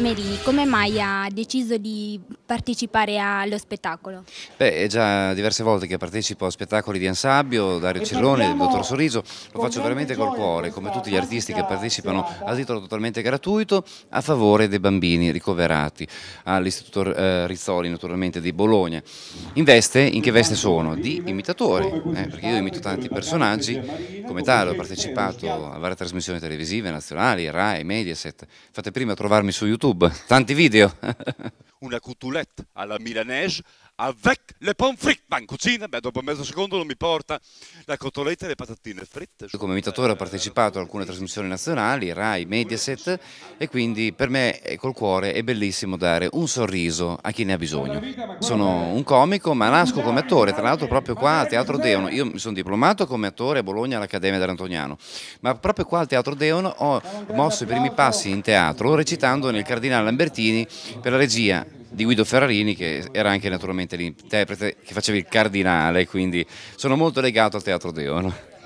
Merini, come mai ha deciso di partecipare allo spettacolo? Beh, è già diverse volte che partecipo a spettacoli di Ansabbio, Dario Cellone, del dottor Sorriso, lo faccio veramente col cuore, come tutti gli artisti che partecipano a titolo totalmente gratuito a favore dei bambini ricoverati all'Istituto eh, Rizzoli, naturalmente, di Bologna. In veste, in che veste sono? Di imitatore, eh, perché io imito tanti personaggi come tale ho eh, partecipato eh, a varie trasmissioni televisive nazionali, RAI, Mediaset. Fate prima a trovarmi su YouTube, tanti video. Una cutulette alla milanese avec le pommes frites. Ma in cucina, beh, dopo mezzo secondo non mi porta la cotoletta e le patatine fritte. Come imitatore ho partecipato a alcune trasmissioni nazionali, Rai, Mediaset, e quindi per me eh, col cuore è bellissimo dare un sorriso a chi ne ha bisogno. Sono un comico, ma nasco come attore, tra l'altro proprio qua al Teatro Deono. Io mi sono diplomato come attore a Bologna all'Accademia dell'Antoniano, ma proprio qua al Teatro Deono ho mosso i primi passi in teatro recitando nel Cardinale Lambertini per la regia di Guido Ferrarini che era anche naturalmente l'interprete che faceva il cardinale, quindi sono molto legato al teatro Deon.